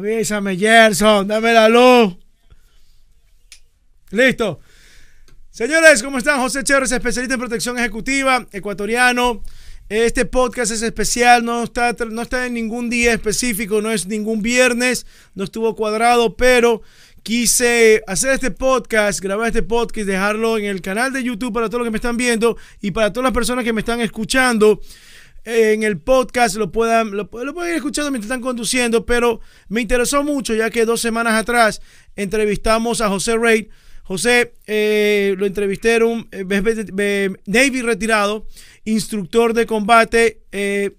Avísame, Gerson, dame la luz. Listo. Señores, ¿cómo están? José Chérez, especialista en protección ejecutiva, ecuatoriano. Este podcast es especial, no está, no está en ningún día específico, no es ningún viernes, no estuvo cuadrado, pero quise hacer este podcast, grabar este podcast, dejarlo en el canal de YouTube para todos los que me están viendo y para todas las personas que me están escuchando en el podcast lo puedan lo, pueden ir escuchando mientras están conduciendo, pero me interesó mucho ya que dos semanas atrás entrevistamos a José Reid. José eh, lo entrevisté un eh, Navy retirado, instructor de combate. Eh,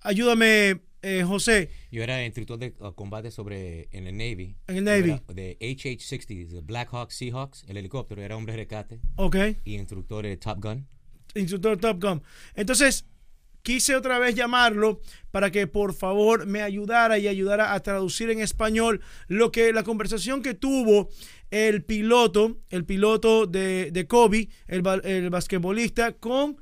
ayúdame, eh, José. Yo era instructor de uh, combate sobre en el Navy. En el Navy. De HH-60, de Black Hawk Seahawks, el helicóptero, era hombre de rescate. Ok. Y instructor de Top Gun. Instructor de Top Gun. Entonces, quise otra vez llamarlo para que por favor me ayudara y ayudara a traducir en español lo que la conversación que tuvo el piloto, el piloto de, Kobe, el, basquetbolista, con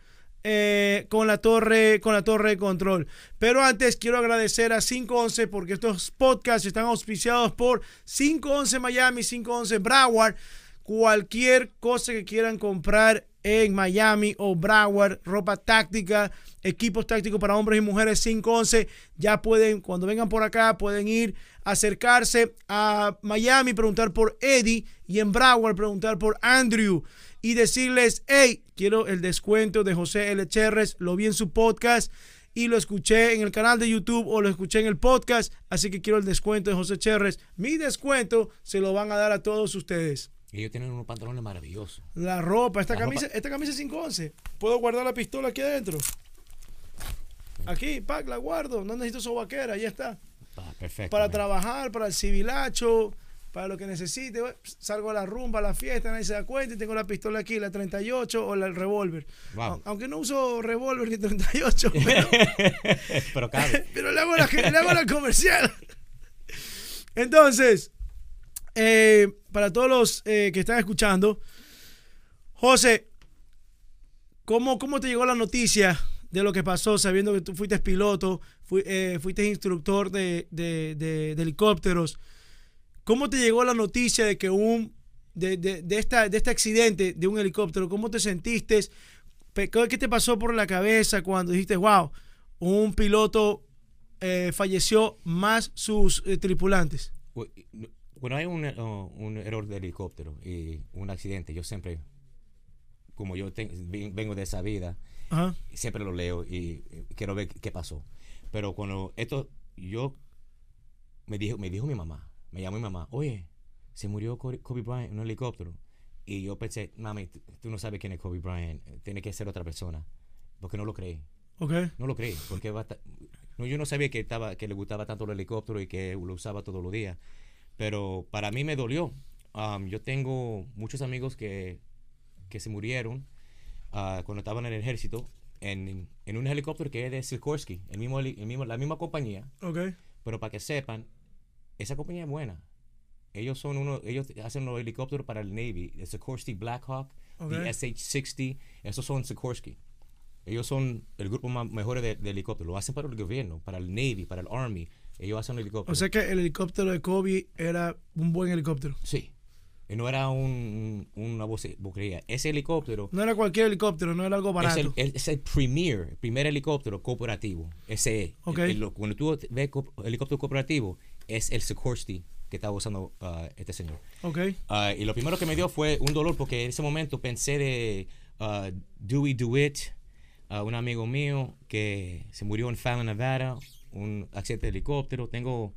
eh, con la torre con la torre de control pero antes quiero agradecer a 511 porque estos podcasts están auspiciados por 511 Miami 511 Broward cualquier cosa que quieran comprar en Miami o Broward, ropa táctica, equipos tácticos para hombres y mujeres 511, Ya pueden, cuando vengan por acá, pueden ir, acercarse a Miami, preguntar por Eddie y en Broward preguntar por Andrew y decirles, hey, quiero el descuento de José L. Cherres, lo vi en su podcast y lo escuché en el canal de YouTube o lo escuché en el podcast, así que quiero el descuento de José Cherres. Mi descuento se lo van a dar a todos ustedes. Ellos tienen unos pantalones maravillosos. La ropa, esta camisa, es esta camisa 511. Puedo guardar la pistola aquí adentro. Aquí, pac, la guardo. No necesito sobaquera, ya está. Ah, para trabajar, para el civilacho, para lo que necesite. Salgo a la rumba, a la fiesta, nadie se da cuenta y tengo la pistola aquí, la 38 o el revólver. Aunque no uso revólver ni 38. Pero, pero, pero le, hago la, le hago la comercial. Entonces, eh, para todos los eh, que están escuchando, José, ¿cómo, ¿cómo te llegó la noticia de lo que pasó, sabiendo que tú fuiste piloto, eh, fuiste instructor de, helicópteros? ¿Cómo te llegó la noticia de que un de, esta, de este accidente de un helicóptero? ¿Cómo te sentiste? ¿Qué te pasó por la cabeza cuando dijiste, wow, un piloto falleció más sus tripulantes? bueno hay un, error de helicóptero y un accidente, yo siempre, como yo vengo de esa vida, siempre lo leo y eh, quiero ver qué pasó. Pero cuando esto, yo, me dijo, me dijo mi mamá, me llamó mi mamá, oye, se murió Kobe Bryant en un helicóptero. Y yo pensé, mami, tú no sabes quién es Kobe Bryant, tiene que ser otra persona, porque no lo creí. Ok. No lo creí, porque yo no sabía que, estaba, que le gustaba tanto el helicóptero y que lo usaba todos los días pero para mí me dolió. yo tengo muchos amigos que, se murieron ah, cuando estaban en el ejército en, un helicóptero que es de Sikorsky, el la misma compañía. Pero para que sepan, esa compañía es buena. Ellos son uno, ellos hacen los helicópteros para el Navy, Sikorsky Blackhawk, Hawk, el SH-60, esos son Sikorsky. Ellos son el grupo mejor de, de helicópteros. Lo hacen para el gobierno, para el Navy, para el Army, ellos hacen un helicóptero. O sea que el helicóptero de Kobe era un buen helicóptero. Sí. Y no era un, una boquería. Ese helicóptero. No era cualquier helicóptero, no era algo barato. Es el, premier, primer helicóptero cooperativo. Ese Cuando tú ves helicóptero cooperativo, es el Sikorsky que estaba usando uh, este señor. Ok. Uh, y lo primero que me dio fue un dolor porque en ese momento pensé de uh, Dewey it uh, un amigo mío que se murió en Fallon, Nevada, un accidente de helicóptero, tengo,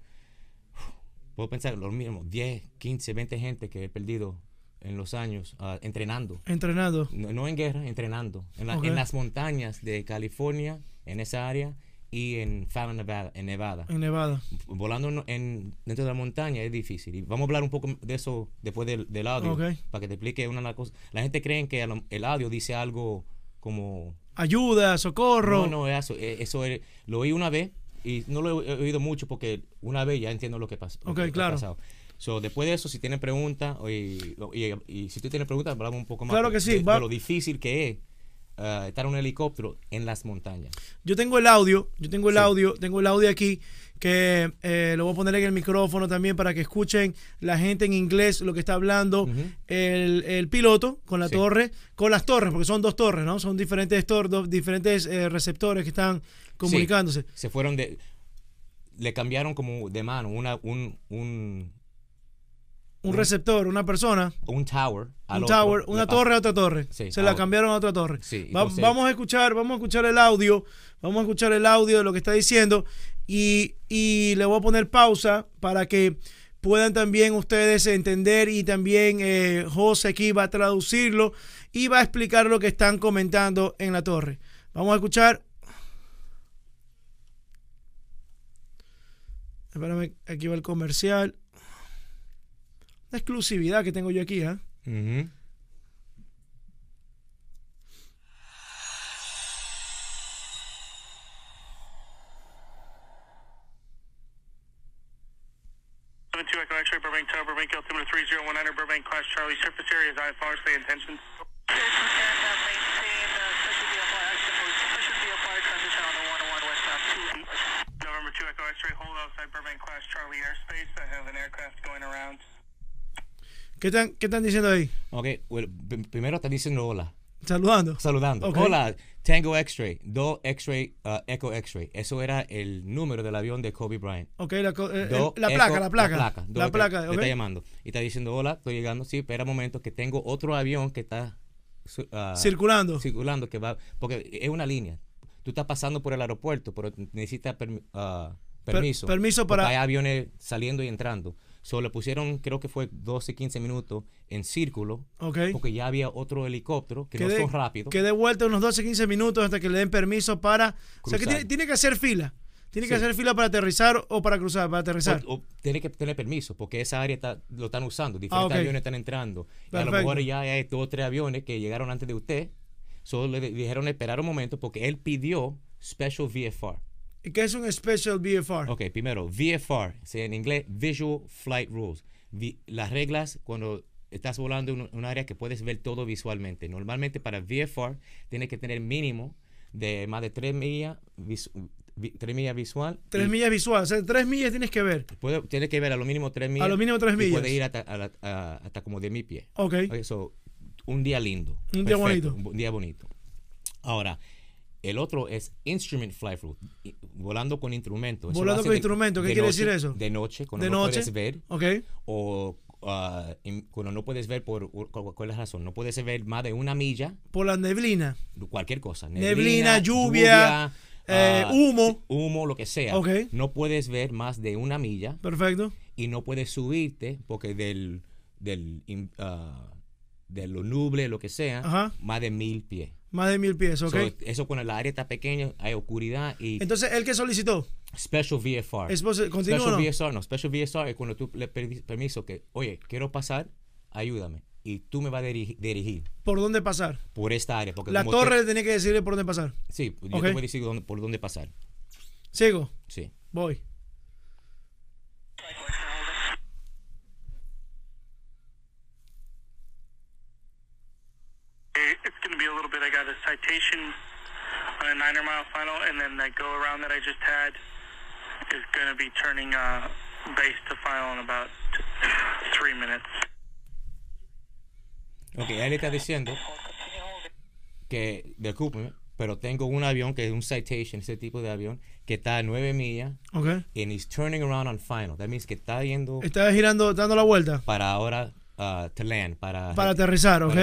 puedo pensar lo mismo, 10, 15, 20 gente que he perdido en los años ah, entrenando. Entrenando. No, en guerra, entrenando. En, las montañas de California, en esa área, y en Fallon, Nevada. En Nevada. En Nevada. Volando en, dentro de la montaña es difícil. vamos a hablar un poco de eso después del, audio, para que te explique una de las cosas. La gente cree que el, audio dice algo como... Ayuda, socorro. No, no, eso, e, eso, eso lo oí una vez y no lo he oído mucho porque una vez ya entiendo lo que pasó. Ok, claro. So, después de eso, si tienen preguntas, y, y, si tú tienes preguntas, hablamos un poco más claro que sí, de lo difícil que es eh, estar un helicóptero en las montañas. Yo tengo el audio, yo tengo el audio, tengo el audio aquí que eh, lo voy a poner en el micrófono también para que escuchen la gente en inglés lo que está hablando el, piloto con la torre, con las torres, porque son dos torres, ¿no? Son diferentes torres, diferentes eh, receptores que están comunicándose. Se fueron de, le cambiaron como de mano una, un, un un receptor, una persona. Un tower. una torre a otra torre. se la cambiaron a otra torre. vamos a escuchar, vamos a escuchar el audio. Vamos a escuchar el audio de lo que está diciendo. Y, le voy a poner pausa para que puedan también ustedes entender y también eh, José aquí va a traducirlo y va a explicar lo que están comentando en la torre. Vamos a escuchar. Espérame, aquí va el comercial exclusividad que tengo yo aquí, ¿ah? ¿eh? Uh -huh. Burbank Tower, Burbank 301 3019, Burbank Clash Charlie, surface area is largely intentions. ¿Qué están, diciendo ahí? primero están diciendo hola. Saludando. Saludando. Hola, tengo X-Ray, Do X-Ray, uh, Echo X-Ray. Eso era el número del avión de Kobe Bryant. Ok, la, eh, eh, placa, la placa. La placa, está llamando. Y está diciendo, hola, estoy llegando. Sí, espera un momento que tengo otro avión que está... Uh, circulando. Circulando, que va... Porque es una línea. Tú estás pasando por el aeropuerto, pero necesitas uh, permiso. permiso para... Hay aviones saliendo y entrando. Solo pusieron, creo que fue 12, 15 minutos en círculo. Ok. Porque ya había otro helicóptero que, no fue son Que de vuelta unos 12, 15 minutos hasta que le den permiso para. O sea, que tiene, que hacer fila. Tiene que hacer fila para aterrizar o para cruzar, para aterrizar. tiene que tener permiso, porque esa área lo están usando, diferentes ah, aviones están entrando. Y a lo mejor ya hay dos o tres aviones que llegaron antes de usted. Solo le dijeron esperar un momento porque él pidió Special VFR. ¿Qué es un Special VFR? Ok, primero, VFR, en inglés Visual Flight Rules. las reglas cuando estás volando en un, área que puedes ver todo visualmente. Normalmente para VFR tienes que tener mínimo de más de tres millas millas visual. 3 millas visual, o sea, 3 millas tienes que ver. tienes que ver a lo mínimo tres millas. A lo mínimo tres millas. puedes ir hasta, como de mi pie. Ok. okay un día lindo. Un día bonito. Un día bonito. Ahora, el otro es instrument fly through, volando con instrumento. volando con instrumento, ¿qué quiere decir eso? De noche, cuando no puedes ver. O ah, cuando no puedes ver por, cuál es la razón, no puedes ver más de una milla. Por la neblina. Cualquier cosa. Neblina, lluvia, eh, ah, humo. Humo, lo que sea. No puedes ver más de una milla. Perfecto. Y no puedes subirte porque del, ah, de lo nuble, lo que sea, más de mil pies. Más de mil pies, ok. eso cuando la área está pequeña, hay oscuridad y... Entonces, ¿el que solicitó? Special VFR. ¿Continúa special VFR, no. Special VFR es cuando tú le permiso que, oye, quiero pasar, ayúdame. Y tú me vas a dirigir. ¿Por dónde pasar? Por esta área. Porque la torre tenía que decirle por dónde pasar. Sí, yo te voy a por dónde pasar. ¿Sigo? Sí. Voy. final, and then that go around that I just had is going to be turning uh, base to final in about three minutes. Ok, él está diciendo que, discúlpeme, pero tengo un avión que es un Citation, ese tipo de avión, que está a 9 millas. Ok. And he's turning around on final. That means que está yendo. Está girando, dando la vuelta. Para ahora Uh, para, aterrizar, ¿ok?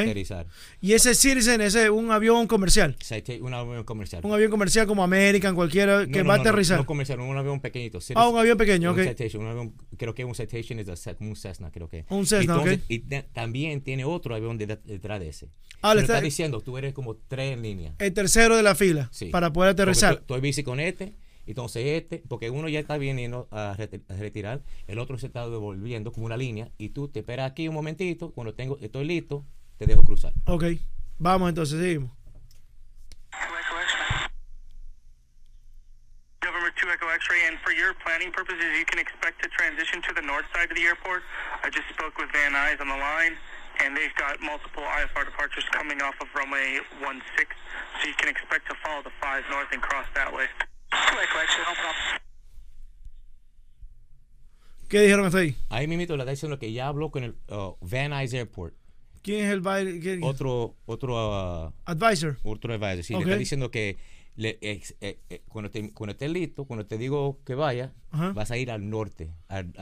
Y ese Citizen, ese es un avión comercial. Este un avión comercial. Un avión comercial como American, cualquiera que va a aterrizar. No, comercial, un avión pequeñito. Ah, un avión pequeño, un creo que un Citation es un Cessna, creo que. Un Cessna, ok. Y también tiene otro avión detrás de ese. Ah, le está, diciendo, tú eres como tres en línea. El tercero de la fila. Para poder aterrizar. Estoy bici con este entonces, este, porque uno ya está viniendo a, no a retirar, el otro se está devolviendo como una línea, y tú te esperas aquí un momentito, cuando tengo, estoy listo, te dejo cruzar. Ok, vamos entonces, seguimos. X-ray, and for your planning purposes, you can expect to transition to the north side of the airport. I just spoke with Van Nuys on the line, and they've got multiple IFR departures coming off of runway 16, so you can expect to follow the 5 north and cross that way. ¿Qué dijeron hasta ahí? Ahí mismo le está diciendo que ya habló con el uh, Van Nuys Airport. ¿Quién es el otro otro uh, advisor? Otro advisor. Sí, le está diciendo que eh, eh, cuando, te, listo, cuando te digo que vaya, vas a ir al norte, al,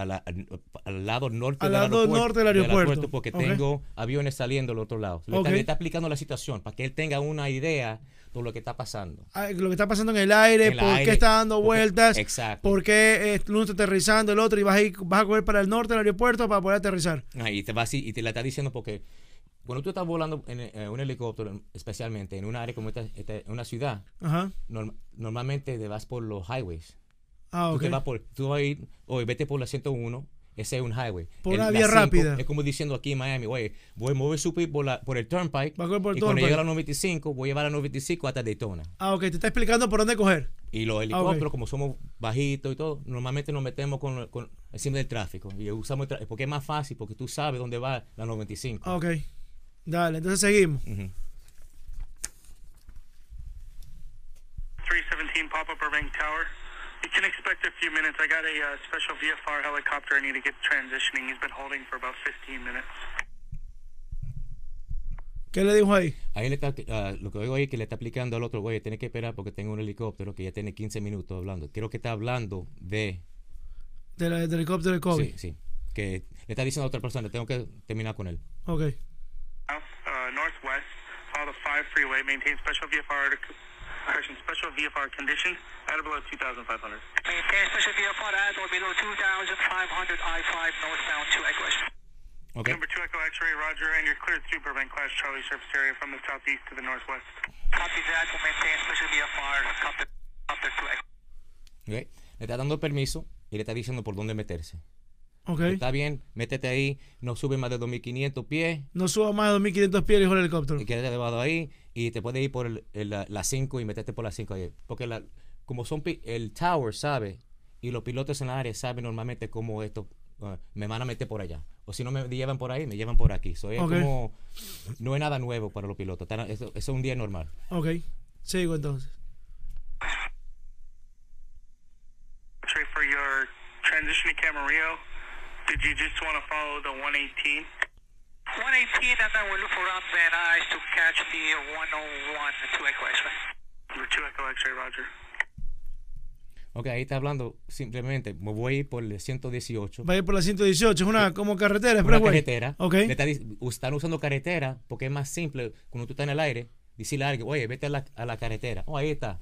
lado norte del aeropuerto. porque tengo aviones saliendo del otro lado. está, le, está, explicando la situación para que él tenga una idea por lo que está pasando. Ah, lo que está pasando en el aire, por qué está dando vueltas, exacto. por qué uno eh, está aterrizando, el otro, y vas a, ir, vas a correr para el norte del aeropuerto para poder aterrizar. ahí y te vas y, te la está diciendo porque cuando tú estás volando en, eh, un helicóptero, especialmente en un área como esta, En una ciudad, Ajá. normalmente te vas por los highways. Ah, tú vas por, tú vas a ir, vete por la 101, ese es un highway. Por una vía rápida. Es como diciendo aquí en Miami, güey, voy a mover su por, por el turnpike. Va a por el y turnpike. a la 95, voy a llevar a la 95 hasta Daytona. Ah, ok. Te está explicando por dónde coger. Y los ah, helicópteros, como somos bajitos y todo, normalmente nos metemos con, encima del tráfico. Y usamos el tráfico. Porque es más fácil, porque tú sabes dónde va la 95. Ah, ok. Dale, entonces seguimos. 317 Papa ring Tower. You can expect a few minutes. I got a uh, special VFR helicopter I need to get transitioning. He's been holding for about 15 minutes. ¿Qué le dijo ahí? Ahí le está, uh, lo que oigo ahí es que le está aplicando al otro, güey, tiene que esperar porque tengo un helicóptero que ya tiene 15 minutos hablando. Creo que está hablando de... Del helicóptero de COVID. Sí, sí. Que le está diciendo a otra persona, tengo que terminar con él. Ok. Uh, northwest, follow the 5 freeway, maintain special VFR Action special VFR conditions at or below 2,500. Maintain special VFR at or below 2,500 I-5 northbound 2 Echo Okay. Number 2 Echo X-ray, roger, and you're cleared to prevent Clash Charlie surface area from the southeast to the northwest. Copy that, we'll maintain special VFR, copter, copter 2 Echo. Okay. Le está dando permiso y le está diciendo por dónde meterse. Okay. Está bien, métete ahí, no sube más de 2.500 pies. No suba más de 2.500 pies, dijo el helicóptero. Y quédate llevado ahí y te puedes ir por el, la 5 y meterte por la 5 ahí. Porque como son el tower, sabe Y los pilotos en la área saben normalmente cómo esto ah, me van a meter por allá. O si no me llevan por ahí, me llevan por aquí. So, no es nada nuevo para los pilotos. Eso es un día normal. Ok, sigo entonces. Did just want to follow the 118? 118, and then we look for up Van Eyes to catch the 101, the 2 X-ray. 2 x Roger. Ok, ahí está hablando simplemente, me voy a ir por el 118. Va a ir por la 118, es una como carretera, es carretera. Okay. Le están usando carretera porque es más simple cuando tú estás en el aire, decirle a alguien, oye, vete a la, a la carretera. Oh, ahí está.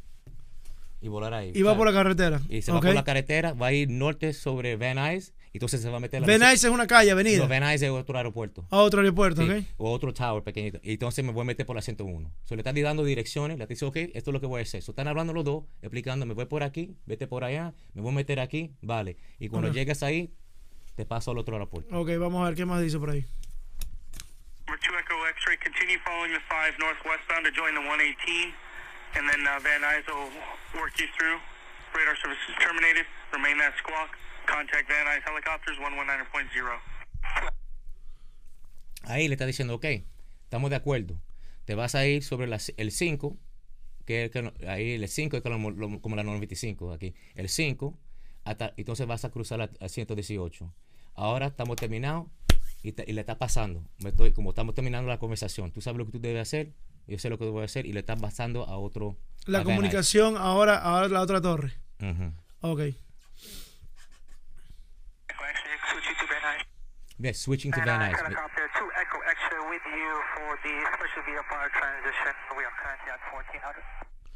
Y volar ahí. Y va por la carretera. Y se va por la carretera, va a ir norte sobre Van Nuys entonces se va a meter a la Van Nuys es una calle, avenida. No, Van es otro aeropuerto. A otro aeropuerto, sí, ok. O otro tower pequeñito. Y entonces me voy a meter por la 101. So, le están dando direcciones, le dice, ok, esto es lo que voy a hacer. están hablando los dos, explicando, me voy por aquí, vete por allá, me voy a meter aquí, vale. Y cuando okay. llegas ahí, te paso al otro aeropuerto. Ok, vamos a ver qué más dice por ahí. 2 Echo X-Ray continue following the 5 northwestbound to join the 118, and then uh, Van Nuys will work you through. Radar service is terminated. Remain that squawk. Contact Van Nuys Helicopters 119.0. Ahí le está diciendo, ok, estamos de acuerdo. Te vas a ir sobre el 5, que, es ahí el 5 es como, la 95 aquí. El 5, entonces vas a cruzar al 118. Ahora estamos terminados y, le está pasando. como estamos terminando la conversación, tú sabes lo que tú debes hacer, yo sé lo que debo hacer y le estás pasando a otro. La comunicación ahora, ahora la otra torre. Ok. We're switching to and Van Nuys. Helicopter 2 Echo Extra with you for the special VFR transition. We are currently at 1400.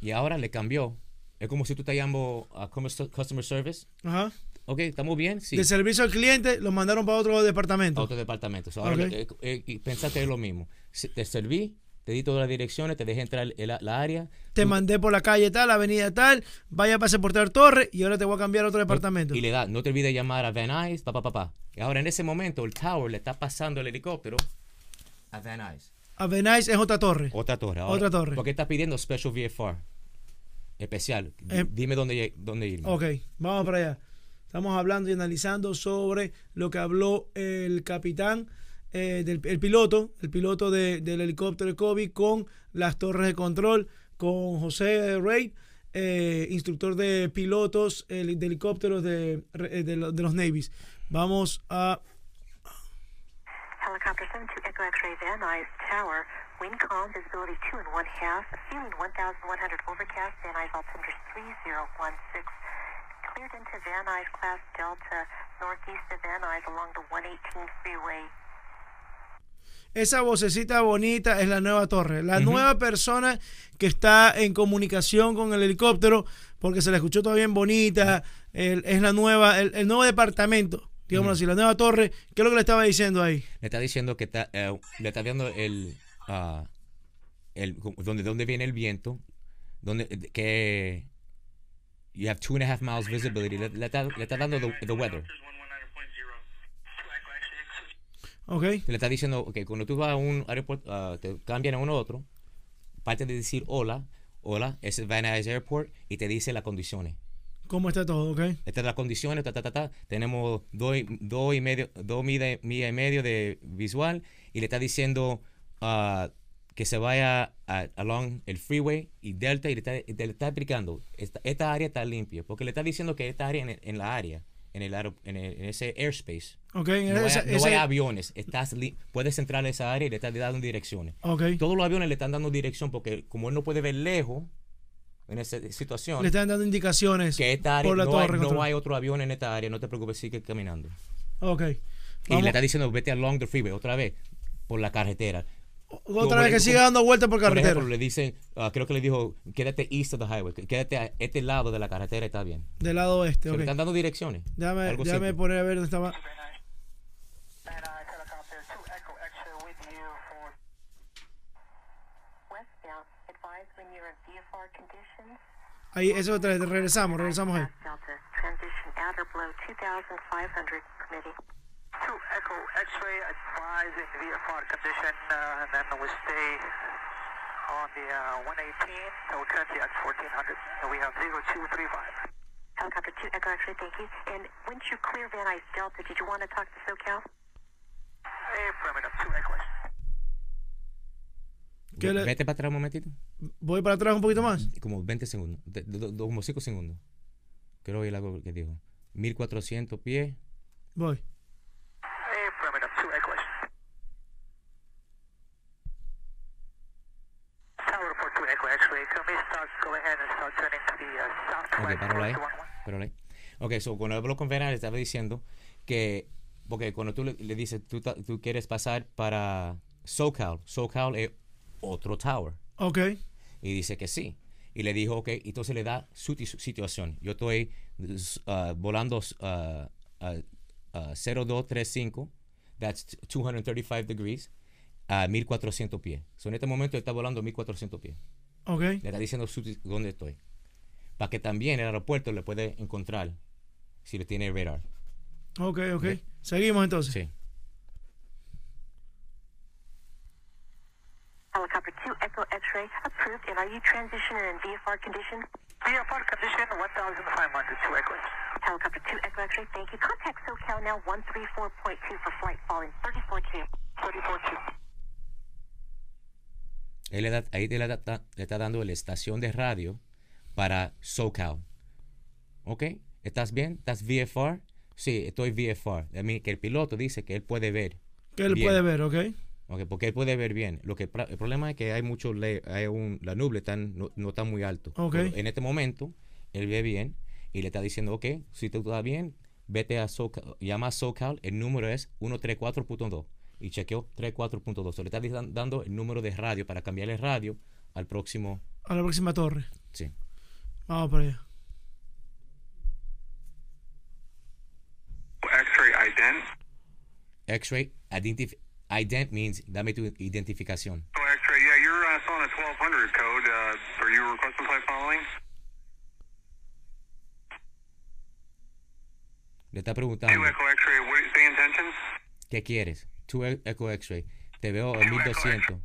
Y ahora le cambió. Es como si tú te llamo a Customer Service. Ajá. Uh -huh. Ok, ¿estamos bien? Sí. De servicio al cliente los mandaron para otro departamento. otro departamento. So, ahora, okay. eh, eh, pensaste lo mismo. Te serví, te di todas las direcciones, te dejé entrar el, la, área. Te mandé por la calle tal, la avenida tal, vaya para seportar Torre y ahora te voy a cambiar a otro departamento. Y le da, no te olvides llamar a Van Nuys, papá, papá. Pa. Ahora en ese momento el tower le está pasando el helicóptero a Van Nuys. A Van es otra torre. Otra torre. otra torre. Porque está pidiendo Special VFR. Especial. Em, dime dónde, dónde irme. Ok, vamos para allá. Estamos hablando y analizando sobre lo que habló el capitán eh, del el piloto, el piloto de, del helicóptero Kobe con las torres de control, con José Rey, eh, instructor de pilotos el, de helicópteros de, eh, de, los Navies. Vamos a... Helicopter 72, Echo X-Ray Van Nuys Tower. Wind calm, visibility 2 and 1 2 Ceiling 1100 overcast. Van Nuys altimeter 3016. Cleared into Van Nuys class Delta, northeast of Van Nuys along the 118 freeway esa vocecita bonita es la nueva torre, la nueva persona que está en comunicación con el helicóptero, porque se la escuchó todavía bien bonita, es la nueva, el, nuevo departamento, digamos así, la nueva torre. ¿Qué es lo que le estaba diciendo ahí? Le está diciendo que eh, le está viendo el, ah, el donde, viene el viento, donde, que you have two and a half miles visibility. Le, está, le está, dando the weather. Le está diciendo que cuando tú vas a un aeropuerto, ah, te cambian a uno otro, parte de decir hola, hola, es Van Nuys Airport y te dice las condiciones. ¿Cómo está todo? Okay. Estas las condiciones, ta, ta, ta, Tenemos dos, y medio, dos y medio de visual y le está diciendo ah, que se vaya along el freeway y Delta y le está, explicando, esta, área está limpia, porque le está diciendo que esta área en la área en el, ese airspace. no, hay, aviones. Estás puedes entrar en esa área y le estás dando direcciones. Todos los aviones le están dando dirección porque como él no puede ver lejos en esa situación. Le están dando indicaciones. Que esta no, hay, no hay otro avión en esta área, no te preocupes, sigue caminando. Y le está diciendo, vete along the freeway otra vez por la carretera. Otra vez que sigue dando vueltas por carretera. Por ejemplo, le dicen, ah, creo que le dijo, quédate east of the highway, quédate a este lado de la carretera, está bien. Del lado oeste, ok. Le están dando direcciones. Déjame, déjame poner a ver dónde estaba. Ahí, eso otra vez, regresamos, regresamos ahí. 2 Echo X-ray, advise VFR VFR condition, uh, and then we stay on the 118, and we're currently at 1400, and we have 0235. Helicopter 2 Echo X-ray, thank you. And once you clear Van Nuys Delta, did you want to talk to SoCal? Affirmative, 2 Echo ¿Qué le- Vete para atrás un momentito. Voy para atrás un poquito más. Como 20 segundos. de- como 5 segundos. Creo que es algo que dijo. 1400 pies. Voy. Ok, Ok, so cuando hablo con Vera, le estaba diciendo que, porque cuando tú le, dices, tú, quieres pasar para SoCal, SoCal es otro tower. Ok. Y dice que sí. Y le dijo, ok, entonces le da su, situación. Yo estoy uh, volando 0235, uh, uh, that's 235 degrees, a 1400 pies. So en este momento está volando 1400 pies. Ok. Le está diciendo dónde estoy para que también el aeropuerto le puede encontrar si lo tiene el radar. Ok, ok. ¿Okay? Seguimos entonces. Sí. Helicopter 2 Echo X-ray approved and are you transitioning in VFR condition? VFR condition 1500 to Echo. Helicopter 2 Echo X-ray, thank you. Contact SoCal now 134.2 for flight falling 342. 342. ahí le, le está dando la estación de radio para SoCal. ¿Ok? ¿Estás bien? ¿Estás VFR? Sí, estoy VFR. que el piloto dice que él puede ver. Que él puede ver, ¿ok? porque él puede ver bien. Lo que el problema es que hay mucho hay la nube no, está muy alto. En este momento él ve bien y le está diciendo, ok, si tú estás bien, vete a SoCal, llama a SoCal, el número es 134.2 y chequeó 34.2. le está dando el número de radio para cambiarle radio al próximo a la próxima torre. Sí. Vamos por allá. X-ray ident. X-ray identif ident means dame tu identificación. Oh, X-ray, yeah, you're uh, selling a 1200 code. Uh, are you requesting flight following? Le está preguntando. Two Echo X-ray, what is the intentions? ¿Qué quieres? Two e-, Echo X-ray. Te veo en 1200.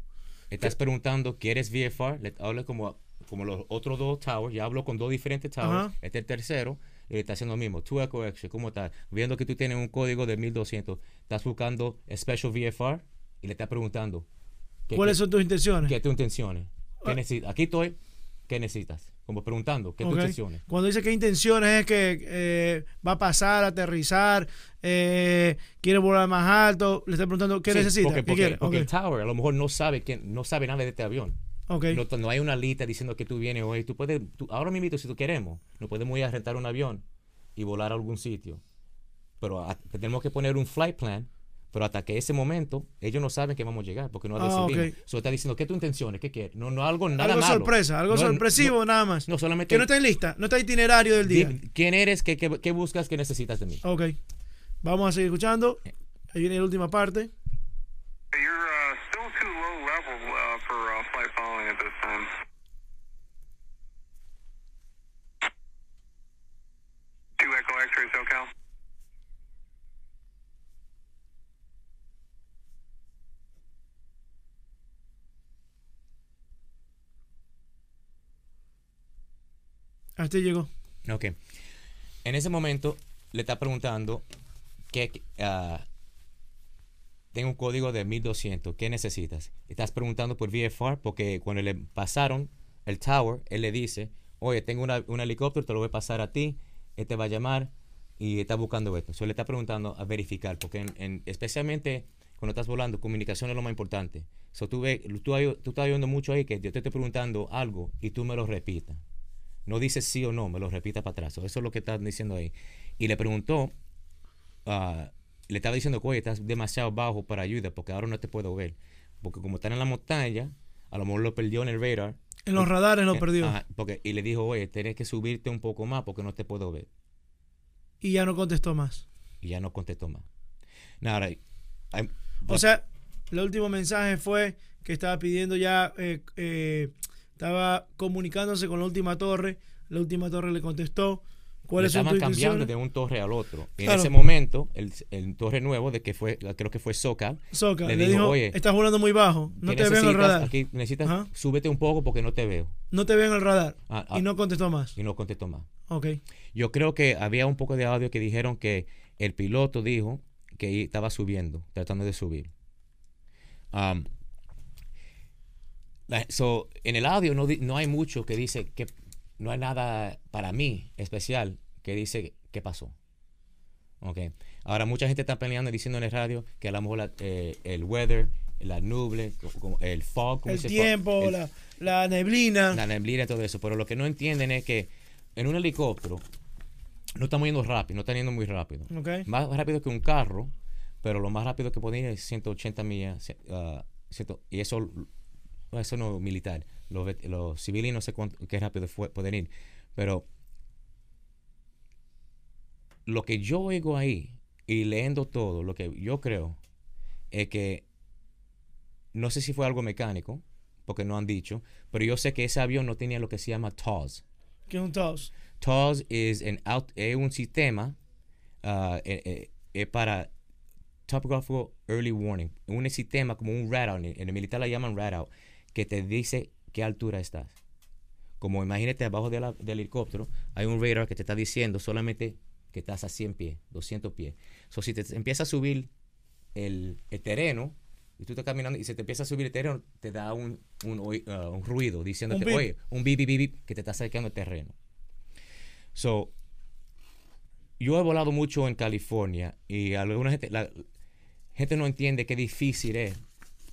Estás preguntando, ¿quieres VFR? Le hablo como como los otros dos towers, ya hablo con dos diferentes towers, este es el tercero, y eh, le está haciendo lo mismo. Two Echo Action, ¿cómo estás? Viendo que tú tienes un código de 1200, estás buscando Special VFR y le estás preguntando. ¿Cuáles son tus intenciones? ¿Qué tus intenciones? Ah. Aquí estoy, ¿qué necesitas? Como preguntando, ¿qué intenciones? Cuando dice qué intenciones es que eh, va a pasar, aterrizar, eh, quiere volar más alto, le está preguntando qué necesitas? Porque, el tower a lo mejor no sabe, quién, no sabe nada de este avión. Okay. No, hay una lista diciendo que tú vienes hoy. Tú puedes, tú, ahora invito si tú queremos, nos podemos ir a rentar un avión y volar a algún sitio. Pero tenemos que poner un flight plan. Pero hasta que ese momento, ellos no saben que vamos a llegar porque no ha ah, decidido. está diciendo, ¿qué tu intenciones? ¿Qué quieres? No, algo nada Algo sorpresa, algo sorpresivo nada más. Que no está en lista, no está itinerario del día. ¿Quién eres? ¿Qué, buscas? ¿Qué necesitas de mí? Ok. Vamos a seguir escuchando. Ahí viene la última parte. Uh, te llegó. Ok. En ese momento le está preguntando que ah, tengo un código de 1200, ¿qué necesitas? Estás preguntando por VFR porque cuando le pasaron el tower, él le dice, oye, tengo un helicóptero, te lo voy a pasar a ti, él te va a llamar y está buscando esto. Entonces le está preguntando a verificar, porque especialmente cuando estás volando, comunicación es lo más importante. So, tú, tú, estás viendo mucho ahí que yo te estoy preguntando algo y tú me lo repitas no dice sí o no, me lo repita para atrás. Eso es lo que están diciendo ahí. Y le preguntó, ah, le estaba diciendo, oye, estás demasiado bajo para ayuda porque ahora no te puedo ver. Porque como están en la montaña, a lo mejor lo perdió en el radar. En los radares lo eh, perdió. porque, y le dijo, oye, tienes que subirte un poco más porque no te puedo ver. Y ya no contestó más. Y ya no contestó más. Nada, o sea, el último mensaje fue que estaba pidiendo ya eh, eh, estaba comunicándose con la última torre, la última torre le contestó. ¿Cuáles le estaban cambiando de un torre al otro. En ese momento, el, torre nuevo, de que fue, creo que fue Soca, Soca le, dijo, oye, estás volando muy bajo, no te veo en el radar. Aquí necesitas, súbete un poco porque no te veo. No te veo en el radar. Ah, ah. y no contestó más. Y no contestó más. Ok. Yo creo que había un poco de audio que dijeron que el piloto dijo que estaba subiendo, tratando de subir. Um, en el audio no, hay mucho que dice que no hay nada para mí especial que dice qué pasó. okay Ahora, mucha gente está peleando diciendo en el radio que a lo mejor eh, el weather, la nube el fog, el tiempo, la, la, neblina. La neblina y todo eso. Pero lo que no entienden es que en un helicóptero no estamos yendo rápido, no está yendo muy rápido. Más rápido que un carro, pero lo más rápido que podía ir es 180 millas. Ah, y eso eso no militar, los, civiles no sé qué rápido fue, pueden ir, pero lo que yo oigo ahí y leyendo todo, lo que yo creo es que no sé si fue algo mecánico, porque no han dicho, pero yo sé que ese avión no tenía lo que se llama TOS. ¿Qué es un TOS? TOS es, un sistema ah, eh, eh, para Topographical Early Warning, un sistema como un radar, en el militar la llaman radar, que te dice qué altura estás. Como imagínate abajo del helicóptero, hay un radar que te está diciendo solamente que estás a 100 pies, 200 pies. O si te empieza a subir el, terreno, y tú estás caminando y se te empieza a subir el terreno, te da un, uh, ruido diciéndote, oye, un bip, bip, bip, que te está acercando el terreno. So, yo he volado mucho en California y alguna gente, la gente no entiende qué difícil es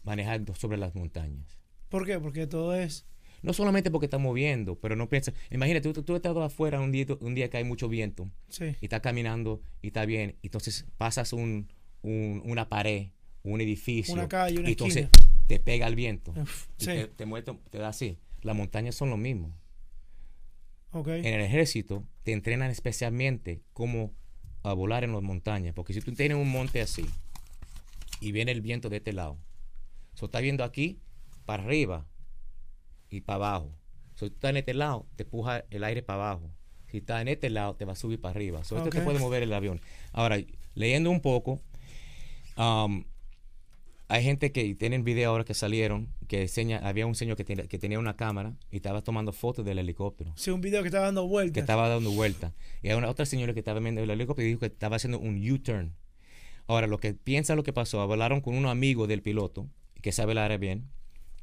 manejar sobre las montañas. ¿Por qué? Porque todo es... No solamente porque está moviendo, pero no piensas. Imagínate, tú, tú estás afuera un día, un día que hay mucho viento. Sí. Y estás caminando y está bien. Entonces pasas una pared, un edificio. Una calle, y entonces te pega el viento. sí. te, da así. Las montañas son lo mismo. Okay. En el ejército te entrenan especialmente cómo a volar en las montañas. Porque si tú tienes un monte así y viene el viento de este lado, ¿eso estás viendo aquí para arriba y para abajo. Si tú estás en este lado, te puja el aire para abajo. Si estás en este lado, te va a subir para arriba. Sobre te puede mover el avión. Ahora, leyendo un poco, um, hay gente que tienen video ahora que salieron que había un señor que, que, tenía una cámara y estaba tomando fotos del helicóptero. Sí, un video que estaba dando vueltas. Que estaba dando vueltas. Y hay una otra señora que estaba viendo el helicóptero y dijo que estaba haciendo un U-turn. Ahora, lo que piensa lo que pasó, hablaron con un amigo del piloto que sabe el área bien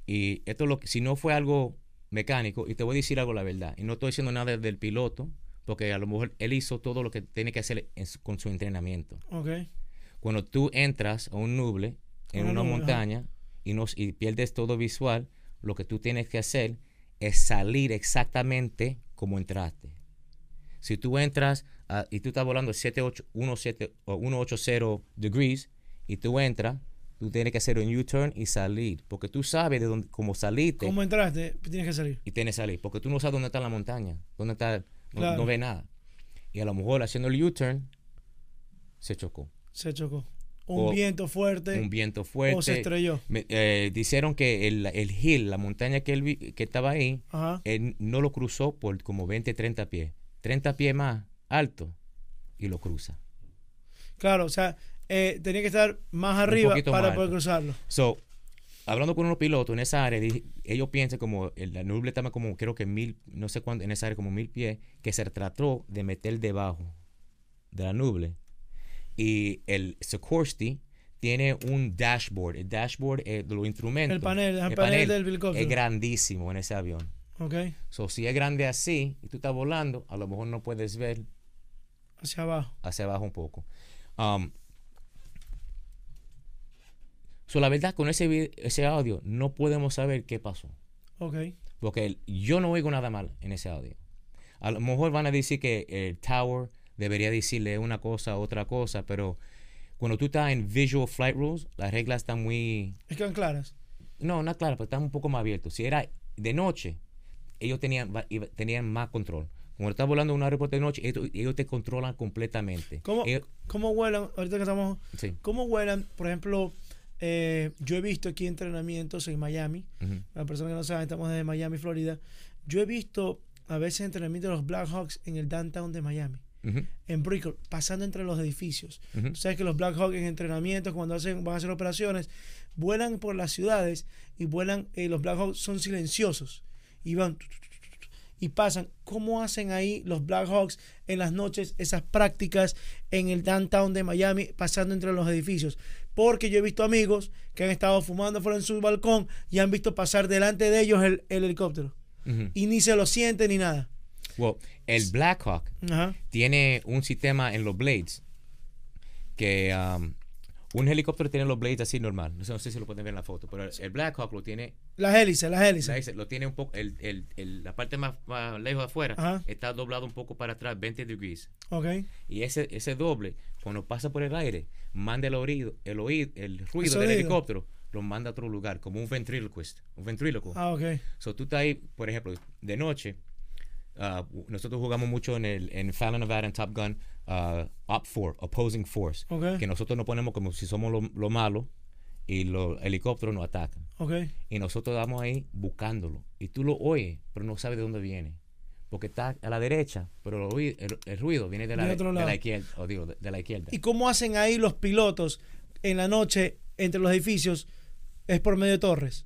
y esto es lo que, si no fue algo mecánico, y te voy a decir algo la verdad, y no estoy diciendo nada del piloto, porque a lo mejor él hizo todo lo que tiene que hacer con su entrenamiento. Cuando tú entras a un nuble, en una, montaña, y, pierdes todo visual, lo que tú tienes que hacer es salir exactamente como entraste. Si tú entras y tú estás volando 7817 o 180 degrees y tú entras tú tienes que hacer un U-turn y salir, porque tú sabes de dónde, cómo saliste. ¿Cómo entraste? Tienes que salir. Y tienes que salir, porque tú no sabes dónde está la montaña, dónde está, no, ve nada. Y a lo mejor haciendo el U-turn, se chocó. Se chocó. Un viento fuerte. Un viento fuerte. O estrelló. Eh, que el, hill, la montaña que, él, estaba ahí, no lo cruzó por como 20, 30 pies. 30 pies más alto y lo cruza. Claro, o sea, eh, tenía que estar más arriba para poder cruzarlo. So, hablando con unos pilotos en esa área, ellos piensan como la nube estaba como creo que mil, no sé cuánto, en esa área como mil pies, que se trató de meter debajo de la nube. Y el Sikorsky tiene un dashboard. El dashboard es de los instrumentos. El panel, el, panel, del helicóptero. Es grandísimo en ese avión. Ok. So, si es grande así y tú estás volando, a lo mejor no puedes ver. Hacia abajo. Hacia abajo un poco. Um, So, la verdad, con ese, ese audio no podemos saber qué pasó. Ok. Porque yo no oigo nada mal en ese audio. A lo mejor van a decir que el tower debería decirle una cosa, otra cosa, pero cuando tú estás en Visual Flight Rules, las reglas están muy... Están claras. No, no claras, pero están un poco más abiertas. Si era de noche, ellos tenían, tenían más control. Cuando estás volando en un aeropuerto de noche, ellos, te controlan completamente. ¿Cómo, ¿cómo vuelan? Ahorita que estamos... Sí. ¿Cómo vuelan, por ejemplo, eh, yo he visto aquí entrenamientos en Miami. la persona que no sabe, estamos desde Miami, Florida. Yo he visto a veces entrenamientos de los Blackhawks en el downtown de Miami. En Brickell, pasando entre los edificios. sabes que los Blackhawks en entrenamientos, cuando hacen, van a hacer operaciones, vuelan por las ciudades y vuelan, eh, los Blackhawks son silenciosos y van y pasan. ¿Cómo hacen ahí los Blackhawks en las noches esas prácticas en el downtown de Miami pasando entre los edificios? Porque yo he visto amigos que han estado fumando fuera en su balcón y han visto pasar delante de ellos el, helicóptero. Y ni se lo siente ni nada. Well, el Blackhawk Hawk tiene un sistema en los Blades que um, un helicóptero tiene los blades así normal. No sé, si sé si lo pueden ver en la foto, pero el Black Hawk lo tiene. Las hélices, las hélices. La hélice, lo tiene un poco. El, la parte más, lejos de afuera está doblado un poco para atrás, 20 degrees. Y ese, ese doble, cuando pasa por el aire, manda el oído, el, oír, el ruido del helicóptero, lo manda a otro lugar, como un ventriloquist. Un ventriloquista. Ah, ok. So tú estás ahí, por ejemplo, de noche. Ah, nosotros jugamos mucho en el en Fallon Nevada en Top Gun op for, opposing force, que nosotros nos ponemos como si somos lo, malo y los helicópteros nos atacan. Y nosotros vamos ahí buscándolo. Y tú lo oyes, pero no sabes de dónde viene. Porque está a la derecha, pero el, ruido viene de la, de, la izquierda. ¿Y cómo hacen ahí los pilotos en la noche entre los edificios? Es por medio de torres.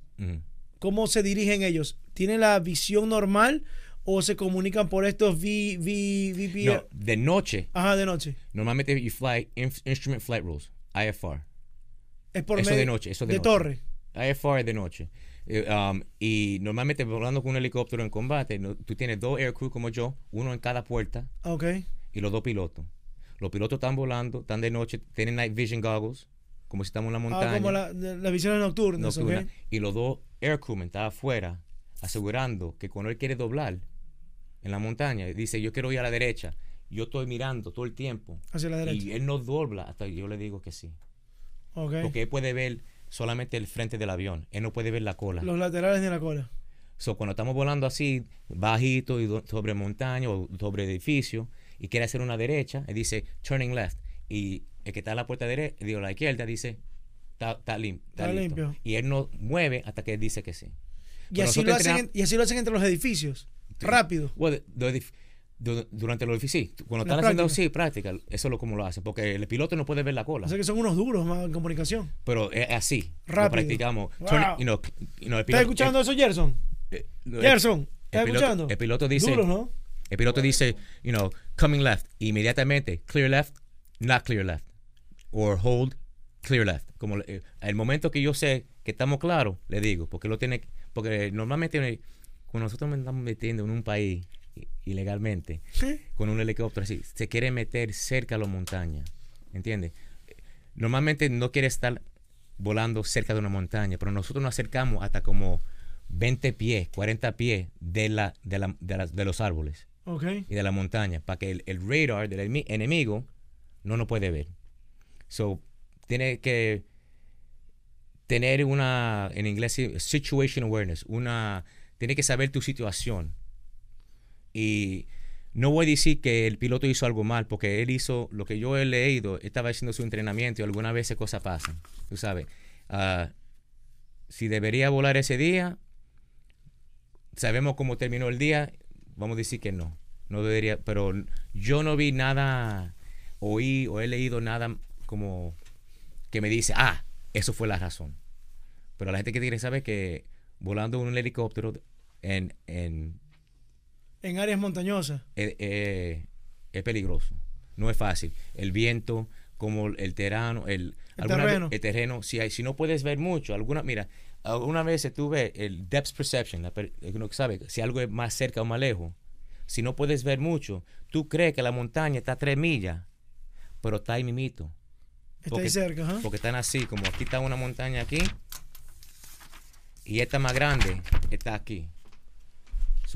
¿Cómo se dirigen ellos? ¿Tienen la visión normal? o se comunican por estos v, de noche. Ajá, de noche. Normalmente you fly Instrument Flight Rules, IFR. Es por eso de noche, eso de, torre. IFR de noche. Eh, um, y normalmente volando con un helicóptero en combate, tú tienes dos aircrew como yo, uno en cada puerta. Ah, ok. Y los dos pilotos. Los pilotos están volando, están de noche, tienen night vision goggles, como si estamos en la montaña. Ah, como la, visión nocturna. nocturna Y los dos aircrew están afuera asegurando que cuando él quiere doblar, en la montaña, dice, yo quiero ir a la derecha, yo estoy mirando todo el tiempo. Hacia la derecha. Y él no dobla hasta que yo le digo que sí. Okay. Porque él puede ver solamente el frente del avión, él no puede ver la cola. Los laterales de la cola. So, cuando estamos volando así, bajito y sobre montaña o sobre edificio, y quiere hacer una derecha, él dice turning left. Y el que está a la puerta derecha, digo, la izquierda, dice está limpio. Y él no mueve hasta que él dice que sí. y así, lo hacen, entre los edificios. Rápido. durante los difícil. Cuando están haciendo sí, práctica, eso es lo como lo hacen, porque el piloto no puede ver la cola. O que son unos duros más en comunicación. Pero es así. Rápido. practicamos. ¿Estás escuchando eh, eso, Gerson? Eh, Gerson, ¿estás escuchando? El piloto dice. El piloto dice, you know, coming left. Inmediatamente, clear left, not clear left. Or hold, clear left. Como eh, el momento que yo sé que estamos claros, le digo, porque lo tiene. Porque normalmente cuando nosotros nos estamos metiendo en un país ilegalmente con un helicóptero así, se quiere meter cerca de la montaña, ¿entiendes? Normalmente no quiere estar volando cerca de una montaña, pero nosotros nos acercamos hasta como 20 pies, 40 pies de, la, de, los árboles y de la montaña, para que el, radar del enemigo no nos puede ver. So, tiene que tener una, en inglés, situation awareness, una Tienes que saber tu situación. Y no voy a decir que el piloto hizo algo mal, porque él hizo lo que yo he leído, estaba haciendo su entrenamiento y algunas veces cosas pasan, tú sabes. Ah, si debería volar ese día, sabemos cómo terminó el día, vamos a decir que no, no debería, pero yo no vi nada, oí o he leído nada como que me dice, ah, eso fue la razón. Pero la gente que tiene saber que volando un helicóptero en... En, áreas montañosas. Eh, eh, es peligroso, no es fácil. El viento, como el terreno, el, terreno. El terreno, si, hay, si no puedes ver mucho, alguna, mira, alguna vez tuve el depth perception, eh, uno sabe si algo es más cerca o más lejos. Si no puedes ver mucho, tú crees que la montaña está a tres millas, pero está ahí mimito. Está ahí cerca, Porque están así, como aquí está una montaña aquí, y esta más grande está aquí.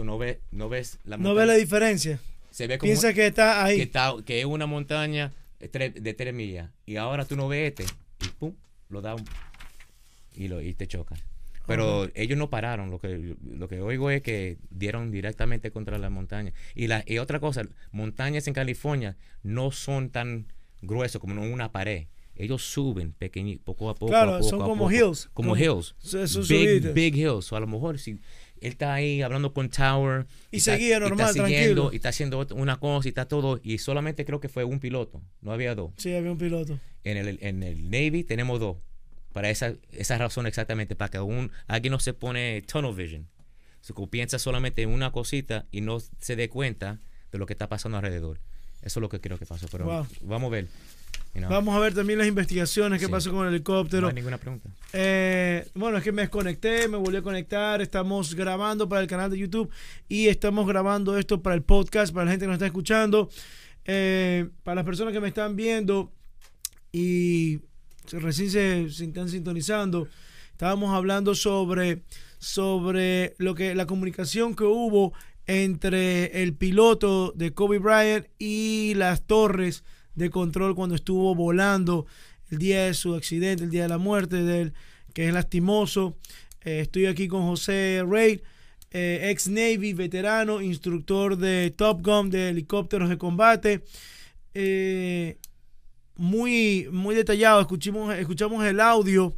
no, ves la diferencia. Se ve Piensa que está ahí. Que, es una montaña de tres millas. Y ahora tú no ves este. Y pum, lo da y, lo, y te choca. Pero ellos no pararon. Lo que, lo que oigo es que dieron directamente contra la montaña. Y, la, otra cosa, montañas en California no son tan gruesas como una pared ellos suben pequeñito, poco a poco. Claro, son como hills. Como, hills. big, big hills. O a lo mejor si él está ahí hablando con Tower. Y, seguía normal, y está tranquilo. Y está haciendo una cosa y está todo. Y solamente creo que fue un piloto. No había dos. Sí, había un piloto. En el, en el Navy tenemos dos. Para esa, esa razón exactamente. Para que un, alguien no se pone tunnel vision. So, que piensa solamente en una cosita y no se dé cuenta de lo que está pasando alrededor. Eso es lo que creo que pasó. Pero vamos a ver. Vamos a ver también las investigaciones, que pasó con el helicóptero. ninguna pregunta. Eh, bueno, es que me desconecté, me volví a conectar. Estamos grabando para el canal de YouTube y estamos grabando esto para el podcast, para la gente que nos está escuchando, eh, para las personas que me están viendo y recién se, se están sintonizando. Estábamos hablando sobre, sobre lo que, la comunicación que hubo entre el piloto de Kobe Bryant y las torres de control cuando estuvo volando el día de su accidente, el día de la muerte de él, que es lastimoso. Eh, estoy aquí con José Rey, eh, ex Navy, veterano, instructor de Top Gun, de helicópteros de combate. Eh, muy, muy detallado, escuchamos, escuchamos el audio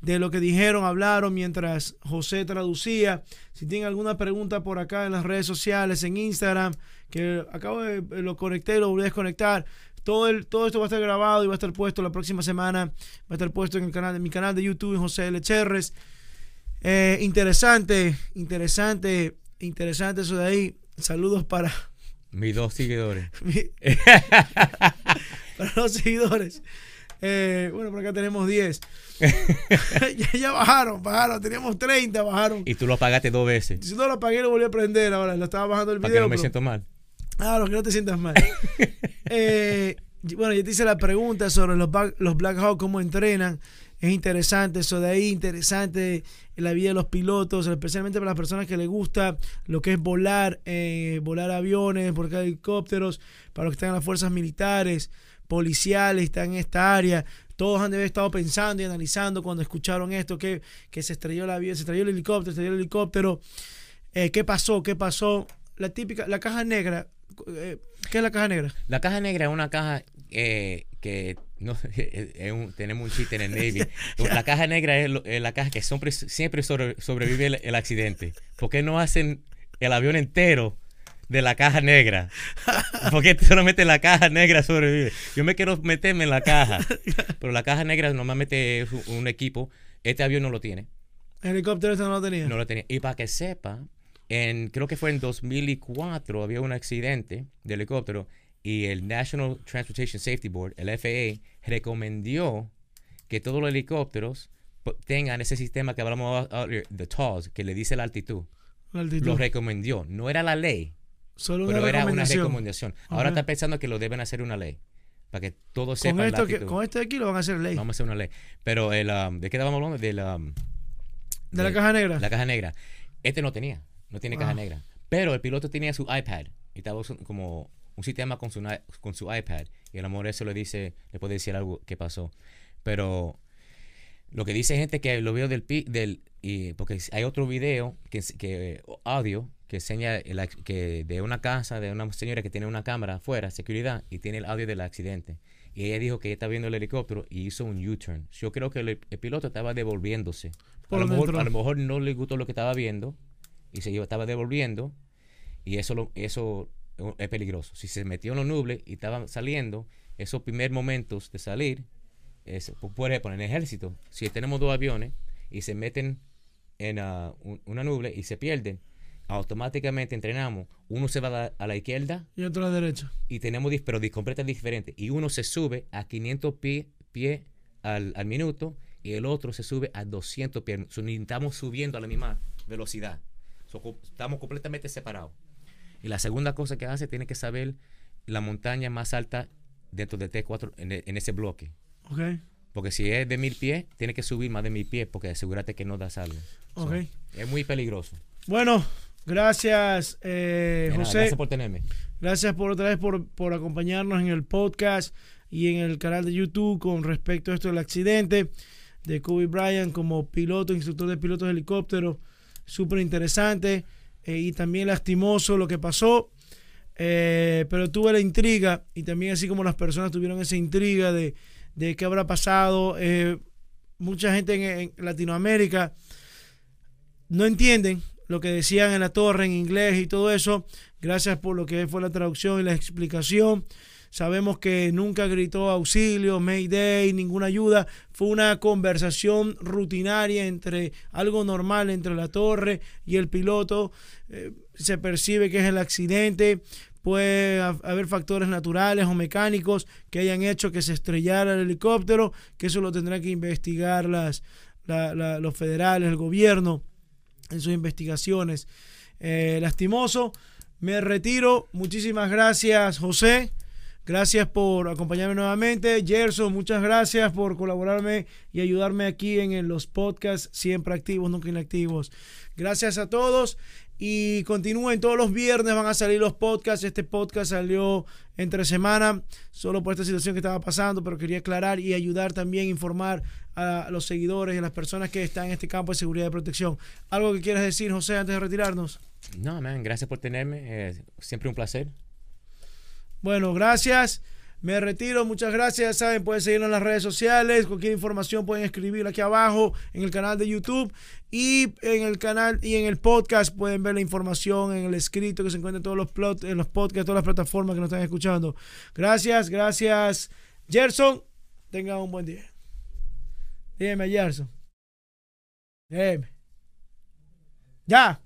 de lo que dijeron, hablaron mientras José traducía. Si tienen alguna pregunta por acá en las redes sociales, en Instagram, que acabo de lo conecté y lo volví a desconectar, todo, el, todo esto va a estar grabado y va a estar puesto la próxima semana. Va a estar puesto en, el canal, en mi canal de YouTube, José L. Cherres. Eh, interesante, interesante, interesante eso de ahí. Saludos para... Mis dos seguidores. para los seguidores. Eh, bueno, por acá tenemos 10. ya, bajaron, bajaron. Teníamos 30, bajaron. Y tú lo apagaste dos veces. Si no lo apagué, lo volví a prender ahora. Lo estaba bajando el video. Para no me siento mal. Ah, los que no te sientas mal. Eh, bueno, yo te hice la pregunta sobre los, los Black cómo entrenan. Es interesante eso de ahí, interesante la vida de los pilotos, especialmente para las personas que les gusta lo que es volar, eh, volar aviones, volar helicópteros, para los que están en las fuerzas militares, policiales, están en esta área. Todos han de haber estado pensando y analizando cuando escucharon esto, que, se estrelló la vida, se estrelló el helicóptero, se estrelló el helicóptero. Eh, ¿Qué pasó? ¿Qué pasó? La típica, la caja negra, eh, ¿Qué es la caja negra? La caja negra es una caja eh, que no, tenemos un chiste en el Navy. La caja negra es, la caja que siempre, sobrevive el, accidente. ¿Por qué no hacen el avión entero de la caja negra? Porque qué solamente la caja negra sobrevive? Yo me quiero meterme en la caja. Pero la caja negra normalmente es un, equipo. Este avión no lo tiene. helicóptero no lo tenía? No lo tenía. Y para que sepa, creo que fue en 2004, había un accidente de helicóptero y el National Transportation Safety Board, el FAA, recomendó que todos los helicópteros tengan ese sistema que hablamos de TOS, que le dice la altitud. Lo recomendó. No era la ley, Solo pero era una recomendación. Ahora está pensando que lo deben hacer una ley. Para que todos sepan con de aquí lo van a hacer ley. Vamos a hacer una ley. Pero el, um, ¿de qué estábamos hablando? Um, de la caja negra. La caja negra. Este no tenía. No tiene caja negra. Pero el piloto tenía su iPad y estaba como un sistema con su, con su iPad. Y el amor eso le dice, le puede decir algo que pasó. Pero lo que dice gente que lo vio del, del y porque hay otro video que, que audio que enseña que de una casa de una señora que tiene una cámara afuera, seguridad, y tiene el audio del accidente. Y ella dijo que ella está viendo el helicóptero y hizo un U-turn. Yo creo que el, piloto estaba devolviéndose. a, a lo mejor no le gustó lo que estaba viendo y se estaba devolviendo y eso, eso eh, es peligroso. Si se metió en los nubles y estaba saliendo, esos primeros momentos de salir, puede por ejemplo, en el ejército, si tenemos dos aviones y se meten en ah, una nube y se pierden, automáticamente entrenamos. Uno se va a la, izquierda y otro a la derecha. Y tenemos, pero completamente diferentes Y uno se sube a 500 pies pie al, minuto y el otro se sube a 200 pies. estamos subiendo a la misma velocidad estamos completamente separados. Y la segunda cosa que hace, tiene que saber la montaña más alta dentro de T4, e, en, ese bloque. Porque si es de mil pies, tiene que subir más de mil pies, porque asegúrate que no da algo. es muy peligroso. Bueno, gracias, eh, José. Gracias por tenerme. Gracias por otra vez por, por acompañarnos en el podcast y en el canal de YouTube con respecto a esto del accidente de Kobe Bryant como piloto, instructor de pilotos de helicóptero súper interesante eh, y también lastimoso lo que pasó. Eh, pero tuve la intriga y también así como las personas tuvieron esa intriga de, qué habrá pasado, eh, mucha gente en, en, Latinoamérica no entienden lo que decían en la torre en inglés y todo eso. Gracias por lo que fue la traducción y la explicación. Sabemos que nunca gritó auxilio, Mayday, ninguna ayuda. Fue una conversación rutinaria entre algo normal entre la torre y el piloto. Eh, se percibe que es el accidente. Puede haber factores naturales o mecánicos que hayan hecho que se estrellara el helicóptero, que eso lo tendrán que investigar las, los federales, el gobierno en sus investigaciones. Eh, lastimoso, me retiro. Muchísimas gracias, José. Gracias por acompañarme nuevamente. Gerson, muchas gracias por colaborarme y ayudarme aquí en, los podcasts, siempre activos, nunca inactivos. Gracias a todos y continúen. Todos los viernes van a salir los podcasts. Este podcast salió entre semana, solo por esta situación que estaba pasando, pero quería aclarar y ayudar también, informar a los seguidores y a las personas que están en este campo de seguridad y protección. ¿Algo que quieras decir, José, antes de retirarnos? No, man, gracias por tenerme. Eh, siempre un placer. Bueno, gracias. Me retiro, muchas gracias. saben, pueden seguirnos en las redes sociales. Cualquier información pueden escribir aquí abajo en el canal de YouTube y en el canal y en el podcast pueden ver la información en el escrito que se encuentra en todos los plots, en los podcasts, todas las plataformas que nos están escuchando. Gracias, gracias. Gerson, tenga un buen día. Dime, Gerson. Dime. Ya.